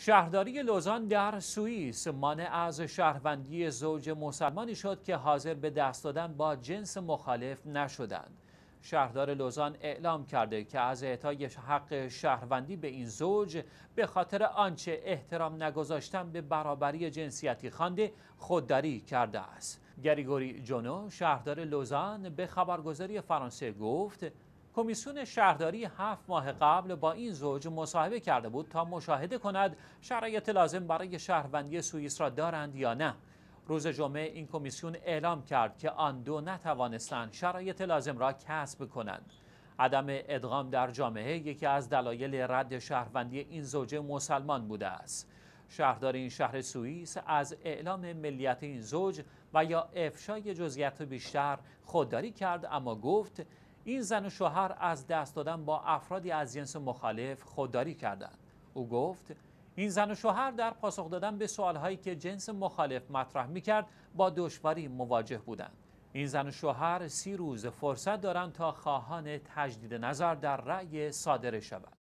شهرداری لوزان در سوئیس مانع از شهروندی زوج مسلمانی شد که حاضر به دست دادن با جنس مخالف نشدند. شهردار لوزان اعلام کرده که از اعطای حق شهروندی به این زوج به خاطر آنچه احترام نگذاشتن به برابری جنسیتی خوانده خودداری کرده است. گریگوری جونو شهردار لوزان به خبرگزاری فرانسه گفت کمیسیون شهرداری هفت ماه قبل با این زوج مصاحبه کرده بود تا مشاهده کند شرایط لازم برای شهروندی سوئیس را دارند یا نه روز جمعه این کمیسیون اعلام کرد که آن دو نتوانستند شرایط لازم را کسب کنند عدم ادغام در جامعه یکی از دلایل رد شهروندی این زوج مسلمان بوده است شهردار این شهر سوئیس از اعلام ملیت این زوج و یا افشای جزئیات بیشتر خودداری کرد اما گفت این زن و شوهر از دست دادن با افرادی از جنس مخالف خودداری کردند او گفت این زن و شوهر در پاسخ دادن به سوالهایی که جنس مخالف مطرح می کرد با دشواری مواجه بودند این زن و شوهر سی روز فرصت دارند تا خواهان تجدید نظر در رأی صادر شود